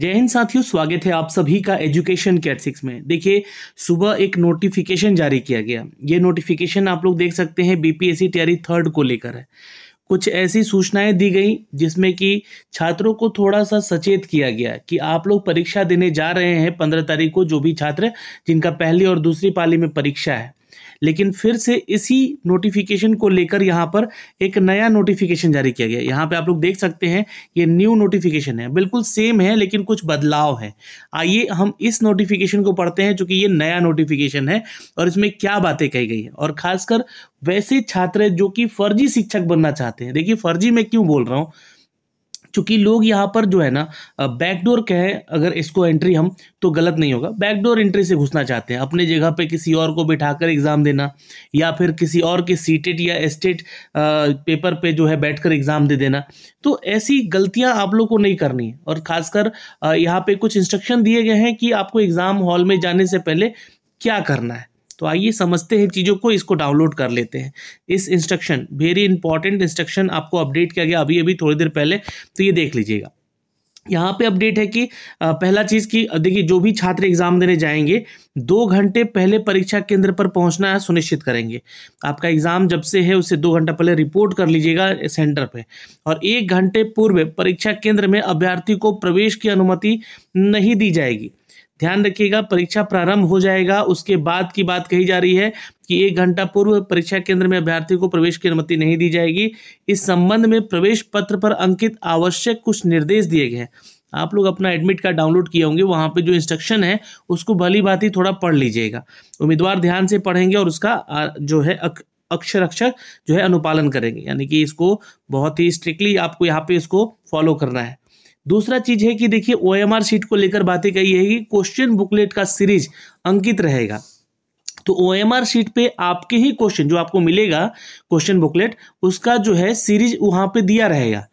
जय हिंद साथियों स्वागत है आप सभी का एजुकेशन कैट सिक्स में देखिए सुबह एक नोटिफिकेशन जारी किया गया ये नोटिफिकेशन आप लोग देख सकते हैं बीपीएससी तैयारी थर्ड को लेकर है कुछ ऐसी सूचनाएं दी गई जिसमें कि छात्रों को थोड़ा सा सचेत किया गया कि आप लोग परीक्षा देने जा रहे हैं पंद्रह तारीख को जो भी छात्र जिनका पहली और दूसरी पाली में परीक्षा है लेकिन फिर से इसी नोटिफिकेशन को लेकर यहाँ पर एक नया नोटिफिकेशन जारी किया गया यहाँ पे आप लोग देख सकते हैं ये न्यू नोटिफिकेशन है बिल्कुल सेम है लेकिन कुछ बदलाव है आइए हम इस नोटिफिकेशन को पढ़ते हैं चूँकि ये नया नोटिफिकेशन है और इसमें क्या बातें कही गई है और खासकर वैसे छात्र जो कि फर्जी शिक्षक बनना चाहते हैं देखिए फर्जी मैं क्यों बोल रहा हूँ चूंकि लोग यहाँ पर जो है ना बैकडोर कहें अगर इसको एंट्री हम तो गलत नहीं होगा बैकडोर एंट्री से घुसना चाहते हैं अपने जगह पे किसी और को बिठाकर एग्ज़ाम देना या फिर किसी और के सीटेट या एस्टेट पेपर पे जो है बैठकर एग्ज़ाम दे देना तो ऐसी गलतियाँ आप लोग को नहीं करनी है और ख़ासकर यहाँ पर कुछ इंस्ट्रक्शन दिए गए हैं कि आपको एग्ज़ाम हॉल में जाने से पहले क्या करना है तो आइए समझते हैं चीज़ों को इसको डाउनलोड कर लेते हैं इस इंस्ट्रक्शन वेरी इंपॉर्टेंट इंस्ट्रक्शन आपको अपडेट किया गया अभी अभी थोड़ी देर पहले तो ये देख लीजिएगा यहाँ पे अपडेट है कि पहला चीज़ की देखिए जो भी छात्र एग्ज़ाम देने जाएंगे दो घंटे पहले परीक्षा केंद्र पर पहुँचना सुनिश्चित करेंगे आपका एग्ज़ाम जब से है उससे दो घंटा पहले रिपोर्ट कर लीजिएगा सेंटर पे और एक घंटे पूर्व परीक्षा केंद्र में अभ्यर्थी को प्रवेश की अनुमति नहीं दी जाएगी ध्यान रखिएगा परीक्षा प्रारंभ हो जाएगा उसके बाद की बात कही जा रही है कि एक घंटा पूर्व परीक्षा केंद्र में अभ्यर्थी को प्रवेश की अनुमति नहीं दी जाएगी इस संबंध में प्रवेश पत्र पर अंकित आवश्यक कुछ निर्देश दिए गए हैं आप लोग अपना एडमिट कार्ड डाउनलोड किए होंगे वहाँ पे जो इंस्ट्रक्शन है उसको भली भांति थोड़ा पढ़ लीजिएगा उम्मीदवार ध्यान से पढ़ेंगे और उसका जो है अक्षर अक्षर जो है अनुपालन करेंगे यानी कि इसको बहुत ही स्ट्रिक्टली आपको यहाँ पे इसको फॉलो करना है दूसरा चीज है कि देखिए ओएमआर शीट को लेकर बातें कही है कि क्वेश्चन बुकलेट का सीरीज अंकित रहेगा तो ओ एम आर शीट पे आपके ही क्वेश्चन जो आपको मिलेगा क्वेश्चन बुकलेट उसका जो है सीरीज वहां पे दिया रहेगा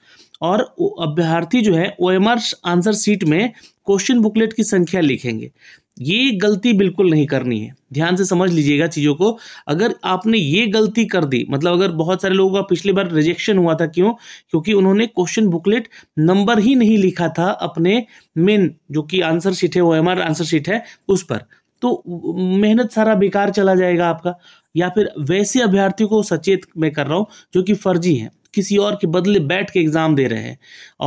और अभ्यर्थी जो है O M R answer sheet में क्वेश्चन बुकलेट की संख्या लिखेंगे ये गलती बिल्कुल नहीं करनी है ध्यान से समझ लीजिएगा चीज़ों को अगर आपने ये गलती कर दी मतलब अगर बहुत सारे लोगों का पिछले बार रिजेक्शन हुआ था क्यों क्योंकि उन्होंने क्वेश्चन बुकलेट नंबर ही नहीं लिखा था अपने मेन जो कि आंसर शीट है वो एम आंसर शीट है उस पर तो मेहनत सारा बेकार चला जाएगा आपका या फिर वैसे अभ्यर्थियों को सचेत मैं कर रहा हूँ जो कि फर्जी हैं किसी और के बदले बैठ के एग्ज़ाम दे रहे हैं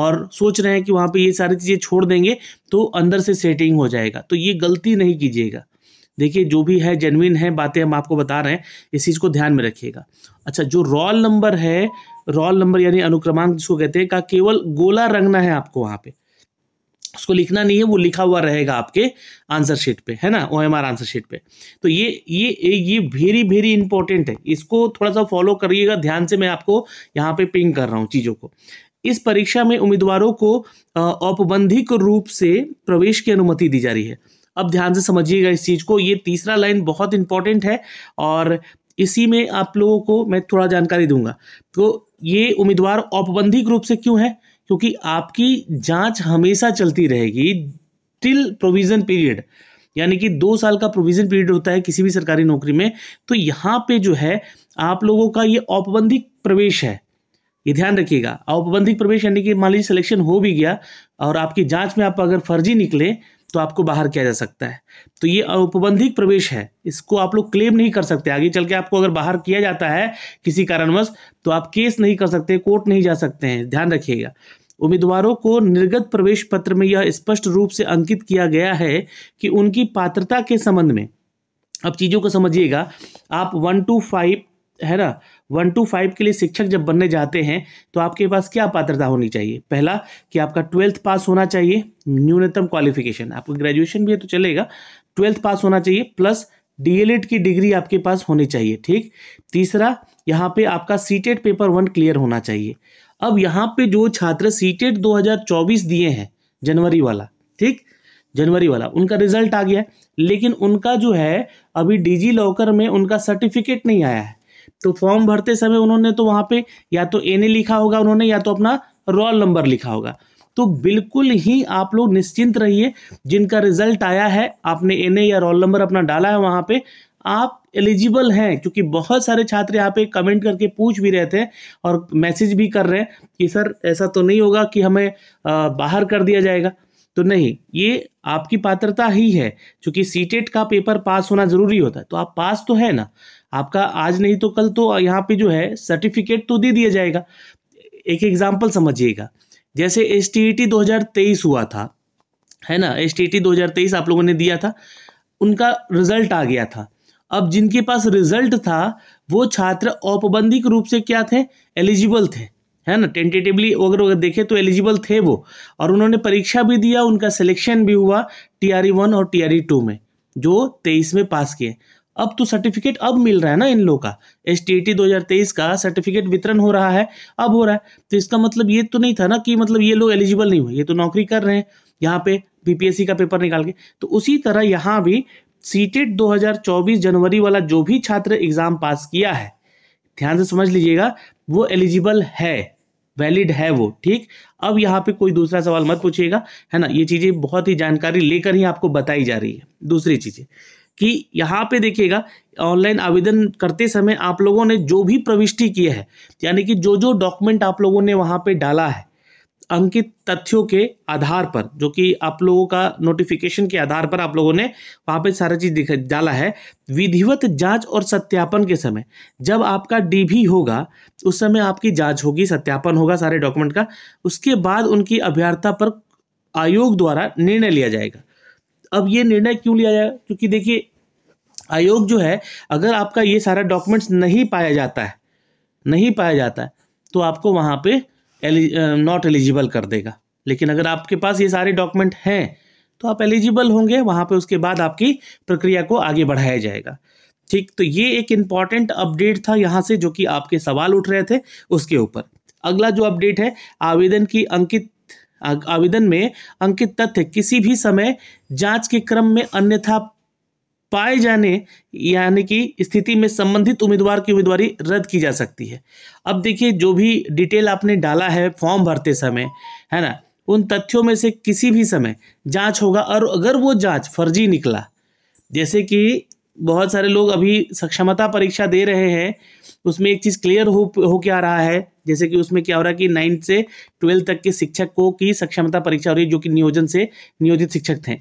और सोच रहे हैं कि वहाँ पे ये सारी चीज़ें छोड़ देंगे तो अंदर से सेटिंग हो जाएगा तो ये गलती नहीं कीजिएगा देखिए जो भी है जेनविन है बातें हम आपको बता रहे हैं इस चीज़ को ध्यान में रखिएगा अच्छा जो रोल नंबर है रोल नंबर यानी अनुक्रमांक जिसको कहते हैं का केवल गोला रंगना है आपको वहाँ पर उसको लिखना नहीं है वो लिखा हुआ रहेगा आपके आंसर शीट पे है ना O M R answer sheet पे तो ये ये ये वेरी वेरी इंपॉर्टेंट है इसको थोड़ा सा फॉलो करिएगा ध्यान से मैं आपको यहाँ पे पिंग कर रहा हूँ चीज़ों को इस परीक्षा में उम्मीदवारों को औपबंधिक रूप से प्रवेश की अनुमति दी जा रही है अब ध्यान से समझिएगा इस चीज़ को ये तीसरा लाइन बहुत इंपॉर्टेंट है और इसी में आप लोगों को मैं थोड़ा जानकारी दूंगा तो ये उम्मीदवार औपबंधिक रूप से क्यों है क्योंकि आपकी जांच हमेशा चलती रहेगी टिल प्रोविज़न पीरियड यानी कि दो साल का प्रोविज़न पीरियड होता है किसी भी सरकारी नौकरी में तो यहाँ पे जो है आप लोगों का ये औपबंधिक प्रवेश है ये ध्यान रखिएगा औपबंधिक प्रवेश यानी कि मान लीजिए सिलेक्शन हो भी गया और आपकी जांच में आप अगर फर्जी निकले तो आपको बाहर किया जा सकता है तो ये औपबंधिक प्रवेश है इसको आप लोग क्लेम नहीं कर सकते आगे चल के आपको अगर बाहर किया जाता है किसी कारणवश तो आप केस नहीं कर सकते कोर्ट नहीं जा सकते हैं ध्यान रखिएगा उम्मीदवारों को निर्गत प्रवेश पत्र में यह स्पष्ट रूप से अंकित किया गया है कि उनकी पात्रता के संबंध में अब चीज़ों को समझिएगा आप वन टू फाइव है ना वन टू फाइव के लिए शिक्षक जब बनने जाते हैं तो आपके पास क्या पात्रता होनी चाहिए पहला कि आपका ट्वेल्थ पास होना चाहिए न्यूनतम क्वालिफिकेशन आपको ग्रेजुएशन भी है तो चलेगा ट्वेल्थ पास होना चाहिए प्लस डीएलएड की डिग्री आपके पास होनी चाहिए ठीक तीसरा यहाँ पे आपका सीटेड पेपर वन क्लियर होना चाहिए अब यहाँ पे जो छात्र सीटेट 2024 दिए हैं जनवरी वाला ठीक जनवरी वाला उनका रिजल्ट आ गया लेकिन उनका जो है अभी डिजी लॉकर में उनका सर्टिफिकेट नहीं आया है तो फॉर्म भरते समय उन्होंने तो वहाँ पे या तो एन लिखा होगा उन्होंने या तो अपना रोल नंबर लिखा होगा तो बिल्कुल ही आप लोग निश्चिंत रहिए जिनका रिजल्ट आया है आपने एन या रोल नंबर अपना डाला है वहाँ पर आप एलिजिबल हैं क्योंकि बहुत सारे छात्र यहाँ पे कमेंट करके पूछ भी रहे थे और मैसेज भी कर रहे हैं कि सर ऐसा तो नहीं होगा कि हमें बाहर कर दिया जाएगा तो नहीं ये आपकी पात्रता ही है क्योंकि सीटेट e का पेपर पास होना ज़रूरी होता है तो आप पास तो है ना आपका आज नहीं तो कल तो यहाँ पे जो है सर्टिफिकेट तो दे दिया जाएगा एक एग्जाम्पल समझिएगा जैसे एस e 2023 हुआ था है ना एस e 2023 आप लोगों ने दिया था उनका रिजल्ट आ गया था अब जिनके पास रिजल्ट था वो छात्र औपबंधिक रूप से क्या थे एलिजिबल थे है ना टेंटेटिवली अगर अगर देखें तो एलिजिबल थे वो और उन्होंने परीक्षा भी दिया उनका सिलेक्शन भी हुआ टी आर वन और टी आर टू में जो तेईस में पास किए अब तो सर्टिफिकेट अब मिल रहा है ना इन लोग का एस टी टी का सर्टिफिकेट वितरण हो रहा है अब हो रहा है तो इसका मतलब ये तो नहीं था ना कि मतलब ये लोग एलिजिबल नहीं हुए ये तो नौकरी कर रहे हैं यहाँ पे बीपीएससी का पेपर निकाल के तो उसी तरह यहाँ भी सीटेट 2024 जनवरी वाला जो भी छात्र एग्जाम पास किया है ध्यान से समझ लीजिएगा वो एलिजिबल है वैलिड है वो ठीक अब यहाँ पे कोई दूसरा सवाल मत पूछिएगा है ना ये चीज़ें बहुत ही जानकारी लेकर ही आपको बताई जा रही है दूसरी चीज़ें कि यहाँ पे देखिएगा ऑनलाइन आवेदन करते समय आप लोगों ने जो भी प्रविष्टि किया है यानी कि जो जो डॉक्यूमेंट आप लोगों ने वहाँ पे डाला है अंकित तथ्यों के आधार पर जो कि आप लोगों का नोटिफिकेशन के आधार पर आप लोगों ने वहाँ पे सारा चीज़ दिख डाला है विधिवत जांच और सत्यापन के समय जब आपका डीभी होगा उस समय आपकी जांच होगी सत्यापन होगा सारे डॉक्यूमेंट का उसके बाद उनकी अभ्यर्था पर आयोग द्वारा निर्णय लिया जाएगा अब ये निर्णय क्यों लिया जाएगा क्योंकि देखिए आयोग जो है अगर आपका ये सारा डॉक्यूमेंट्स नहीं पाया जाता है नहीं पाया जाता है तो आपको वहाँ पे एलि नॉट एलिजिबल कर देगा लेकिन अगर आपके पास ये सारे डॉक्यूमेंट हैं तो आप एलिजिबल होंगे वहाँ पे उसके बाद आपकी प्रक्रिया को आगे बढ़ाया जाएगा ठीक तो ये एक इम्पॉर्टेंट अपडेट था यहाँ से जो कि आपके सवाल उठ रहे थे उसके ऊपर अगला जो अपडेट है आवेदन की अंकित आवेदन में अंकित तथ्य किसी भी समय जांच के क्रम में अन्यथा पाए जाने यानी कि स्थिति में संबंधित उम्मीदवार की उम्मीदवारी रद्द की जा सकती है अब देखिए जो भी डिटेल आपने डाला है फॉर्म भरते समय है ना उन तथ्यों में से किसी भी समय जांच होगा और अगर वो जांच फर्जी निकला जैसे कि बहुत सारे लोग अभी सक्षमता परीक्षा दे रहे हैं उसमें एक चीज़ क्लियर हो हो के आ रहा है जैसे कि उसमें क्या हो रहा है कि नाइन्थ से ट्वेल्थ तक के शिक्षकों की सक्षमता परीक्षा हो रही है जो कि नियोजन से नियोजित शिक्षक थे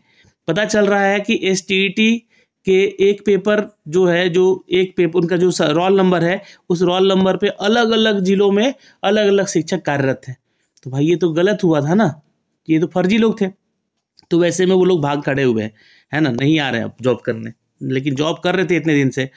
पता चल रहा है कि एस e के एक पेपर जो है जो एक पेपर उनका जो रोल नंबर है उस रोल नंबर पर अलग अलग ज़िलों में अलग अलग शिक्षक कार्यरत हैं तो भाई ये तो गलत हुआ था ना ये तो फर्जी लोग थे तो वैसे में वो लोग भाग खड़े हुए हैं है ना नहीं आ रहे अब जॉब करने लेकिन जॉब कर रहे थे इतने दिन से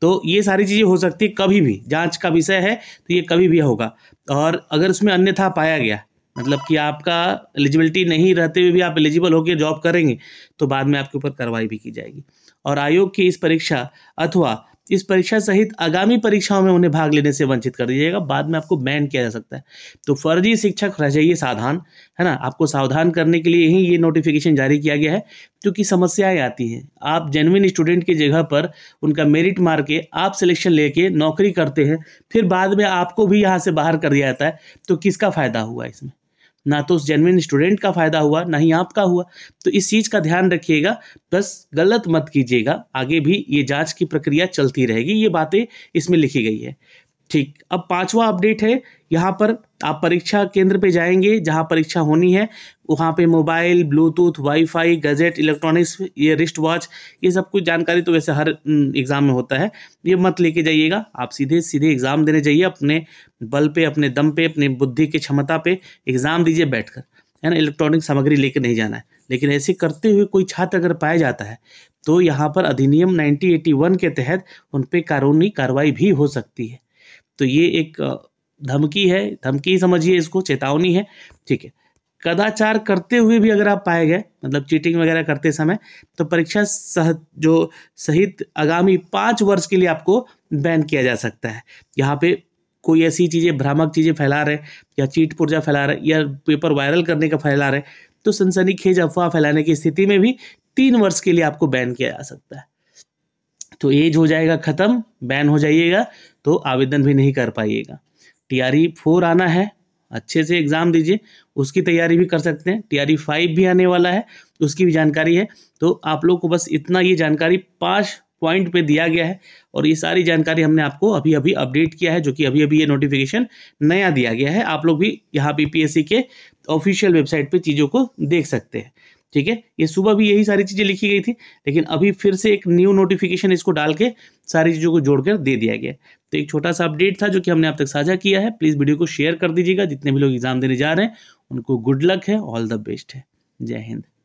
तो ये सारी चीज़ें हो सकती है कभी भी जांच का विषय है तो ये कभी भी होगा और अगर उसमें अन्यथा पाया गया मतलब कि आपका एलिजिबिलिटी नहीं रहते हुए भी आप एलिजिबल होकर जॉब करेंगे तो बाद में आपके ऊपर कार्रवाई भी की जाएगी और आयोग की इस परीक्षा अथवा इस परीक्षा सहित आगामी परीक्षाओं में उन्हें भाग लेने से वंचित कर दीजिएगा बाद में आपको बैन किया जा सकता है तो फर्जी शिक्षक रह जाइए सावधान है ना आपको सावधान करने के लिए ही ये नोटिफिकेशन जारी किया गया है क्योंकि समस्याएं आती हैं आप जेनविन स्टूडेंट की जगह पर उनका मेरिट मार के आप सिलेक्शन लेके नौकरी करते हैं फिर बाद में आपको भी यहाँ से बाहर कर दिया जाता है तो किसका फ़ायदा हुआ इसमें ना तो उस जेनविन स्टूडेंट का फ़ायदा हुआ ना ही आपका हुआ तो इस चीज़ का ध्यान रखिएगा बस गलत मत कीजिएगा आगे भी ये जांच की प्रक्रिया चलती रहेगी ये बातें इसमें लिखी गई है ठीक अब पांचवा अपडेट है यहाँ पर आप परीक्षा केंद्र पे जाएंगे जहाँ परीक्षा होनी है वहाँ पे mobile Bluetooth WiFi gadget electronics ये रिस्ट वॉच ये सब कुछ जानकारी तो वैसे हर एग्ज़ाम में होता है ये मत लेके जाइएगा आप सीधे सीधे एग्ज़ाम देने जाइए अपने बल पे अपने दम पे अपने बुद्धि की क्षमता पे एग्ज़ाम दीजिए कर है ना इलेक्ट्रॉनिक सामग्री लेके नहीं जाना है लेकिन ऐसे करते हुए कोई छात्र अगर पाया जाता है तो यहाँ पर अधिनियम नाइनटीन के तहत उन पर कानूनी कार्रवाई भी हो सकती है तो ये एक धमकी है धमकी समझिए इसको चेतावनी है ठीक है कदाचार करते हुए भी अगर आप पाए गए मतलब चीटिंग वगैरह करते समय तो परीक्षा सह जो सहित आगामी पाँच वर्ष के लिए आपको बैन किया जा सकता है यहाँ पे कोई ऐसी चीज़ें भ्रामक चीज़ें फैला रहे या चीट पुर्जा फैला रहे या पेपर वायरल करने का फैला रहे तो सनसनी खेज अफवाह फैलाने की स्थिति में भी तीन वर्ष के लिए आपको बैन किया जा सकता है तो एज हो जाएगा ख़त्म बैन हो जाइएगा तो आवेदन भी नहीं कर पाइएगा टी फोर e आना है अच्छे से एग्ज़ाम दीजिए उसकी तैयारी भी कर सकते हैं टी फाइव e भी आने वाला है उसकी भी जानकारी है तो आप लोग को बस इतना ये जानकारी पाँच पॉइंट पे दिया गया है और ये सारी जानकारी हमने आपको अभी अभी अपडेट किया है जो कि अभी अभी ये नोटिफिकेशन नया दिया गया है आप लोग भी यहाँ पीपीएससी के ऑफिशियल वेबसाइट पर चीज़ों को देख सकते हैं ठीक है ये सुबह भी यही सारी चीज़ें लिखी गई थी लेकिन अभी फिर से एक न्यू नोटिफिकेशन इसको डाल के सारी चीज़ों को जोड़कर दे दिया गया तो एक छोटा सा अपडेट था जो कि हमने आप तक साझा किया है प्लीज़ वीडियो को शेयर कर दीजिएगा जितने भी लोग एग्जाम देने जा रहे हैं उनको गुड लक है ऑल द बेस्ट है जय हिंद